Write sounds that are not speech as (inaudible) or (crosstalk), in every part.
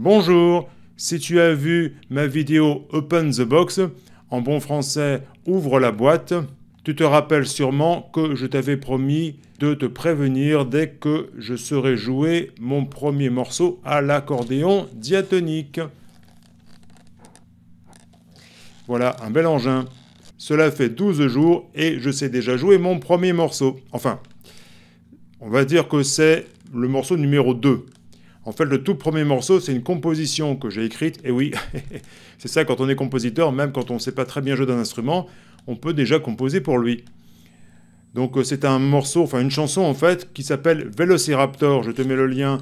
Bonjour, si tu as vu ma vidéo Open the Box, en bon français Ouvre la boîte, tu te rappelles sûrement que je t'avais promis de te prévenir dès que je serai joué mon premier morceau à l'accordéon diatonique. Voilà un bel engin. Cela fait 12 jours et je sais déjà jouer mon premier morceau. Enfin, on va dire que c'est le morceau numéro 2. En fait, le tout premier morceau, c'est une composition que j'ai écrite. Et oui, (laughs) c'est ça, quand on est compositeur, même quand on ne sait pas très bien jouer d'un instrument, on peut déjà composer pour lui. Donc euh, c'est un morceau, enfin une chanson en fait, qui s'appelle Velociraptor. Je te mets le lien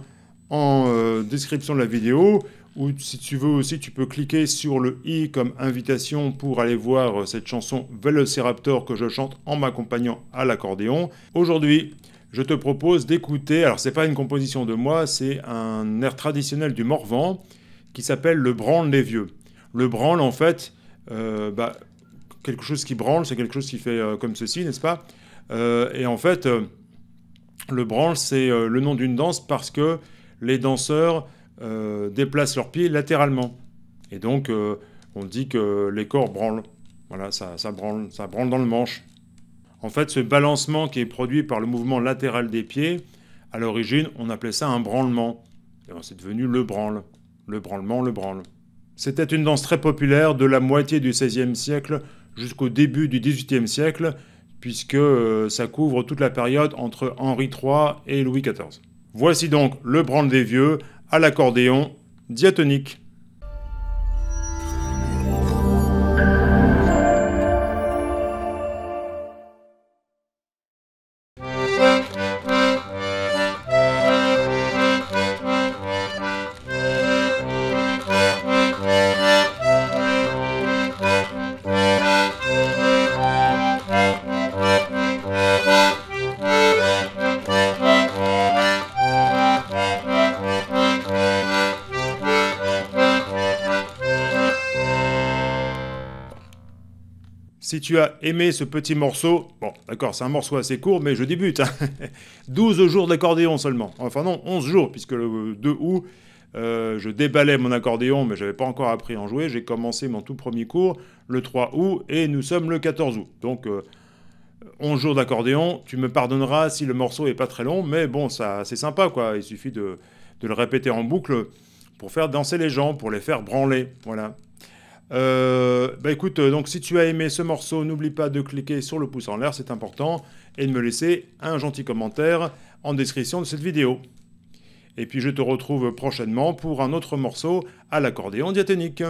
en euh, description de la vidéo. Ou si tu veux aussi, tu peux cliquer sur le i comme invitation pour aller voir euh, cette chanson Velociraptor que je chante en m'accompagnant à l'accordéon. Aujourd'hui, je te propose d'écouter, alors ce n'est pas une composition de moi, c'est un air traditionnel du Morvan qui s'appelle Le branle des vieux. Le branle, en fait, euh, bah, quelque chose qui branle, c'est quelque chose qui fait euh, comme ceci, n'est-ce pas euh, Et en fait, le branle, c'est le nom d'une danse parce que les danseurs déplacent leurs pieds latéralement. Et donc, on dit que les corps branlent. Voilà, ça branle, ça branle dans le manche. En fait, ce balancement qui est produit par le mouvement latéral des pieds, à l'origine, on appelait ça un branlement. C'est devenu le branle. Le branlement, le branle. C'était une danse très populaire de la moitié du XVIe siècle jusqu'au début du XVIIIe siècle, puisque euh, ça couvre toute la période entre Henri III et Louis XIV. Voici donc le branle des vieux à l'accordéon diatonique. Si tu as aimé ce petit morceau, bon, d'accord, c'est un morceau assez court, mais je débute. 12 hein. (laughs) jours d'accordéon seulement. Enfin non, 11 jours, puisque le 2 août, euh, je déballais mon accordéon, mais je n'avais pas encore appris à en jouer. J'ai commencé mon tout premier cours le 3 août, et nous sommes le 14 août. Donc, 11 euh, jours d'accordéon, tu me pardonneras si le morceau est pas très long, mais bon, ça, c'est sympa, quoi. Il suffit de, de le répéter en boucle pour faire danser les gens, pour les faire branler. Voilà. Euh, bah écoute, euh, donc si tu as aimé ce morceau, n'oublie pas de cliquer sur le pouce en l'air, c'est important, et de me laisser un gentil commentaire en description de cette vidéo. Et puis je te retrouve prochainement pour un autre morceau à l'accordéon diatonique.